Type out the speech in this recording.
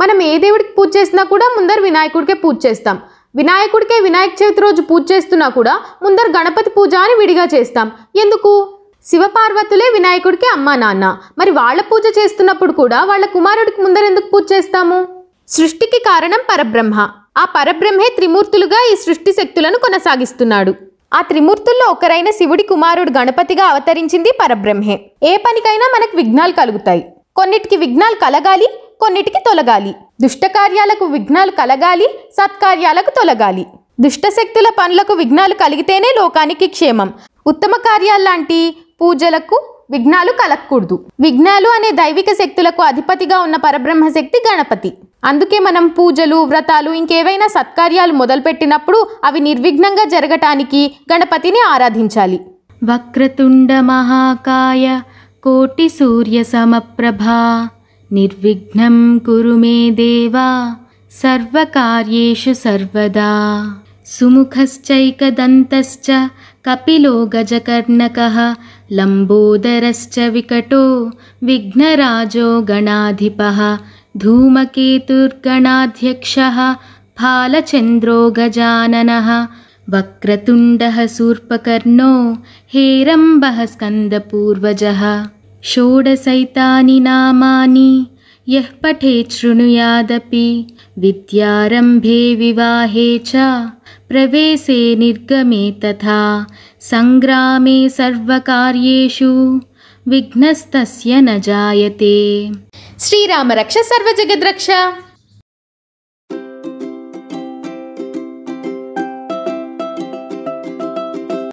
మనం ఏ దేవుడికి పూజ చేసినా కూడా ముందర వినాయకుడికే పూజ చేస్తాం వినాయకుడికే వినాయక చవితి రోజు పూజ చేస్తున్నా కూడా ముందర గణపతి పూజ అని విడిగా చేస్తాం ఎందుకు శివపార్వతులే వినాయకుడికి అమ్మ నాన్న మరి వాళ్ళ పూజ చేస్తున్నప్పుడు కూడా వాళ్ళ కుమారుడికి ముందర ఎందుకు పూజ చేస్తాము సృష్టికి కారణం పరబ్రహ్మ ఆ పరబ్రహ్మే త్రిమూర్తులుగా ఈ సృష్టి శక్తులను కొనసాగిస్తున్నాడు ఆ త్రిమూర్తుల్లో ఒకరైన శివుడి కుమారుడు గణపతిగా అవతరించింది పరబ్రహ్మే ఏ పనికైనా మనకు విఘ్నాలు కలుగుతాయి కొన్నిటికి విఘ్నాలు కలగాలి కొన్నిటికి తొలగాలి దుష్టకార్యాలకు విఘ్నాలు కలగాలి సత్కార్యాలకు తొలగాలి దుష్టశక్తుల పనులకు విఘ్నాలు కలిగితేనే లోకానికి క్షేమం ఉత్తమ లాంటి పూజలకు విఘ్నాలు కలగకూడదు విఘ్నాలు అనే దైవిక శక్తులకు అధిపతిగా ఉన్న పరబ్రహ్మ శక్తి గణపతి అందుకే మనం పూజలు వ్రతాలు ఇంకేవైనా సత్కార్యాలు మొదలుపెట్టినప్పుడు అవి నిర్విఘ్నంగా జరగటానికి గణపతిని ఆరాధించాలి వక్రతుండ మహాకాయ కోటి సూర్య సమప్రభా निर्विघ्नं कुरु मे देवा सर्वकार्येषु सर्वदा सुमुखश्चैकदन्तश्च कपिलो गजकर्णकः लम्बोदरश्च विकटो गणाधिपः धूमकेतुर्गणाध्यक्षः फालचन्द्रो गजाननः वक्रतुण्डः सूर्पकर्णो हेरम्बः स्कन्दपूर्वजः षोडशैतानि नामानि यः शृणुयादपि विद्यारम्भे विवाहे च प्रवेशे निर्गमे तथा सङ्ग्रामे सर्वकार्येषु विघ्नस्तस्य न जायते श्रीरामरक्ष सर्वजगद्रक्ष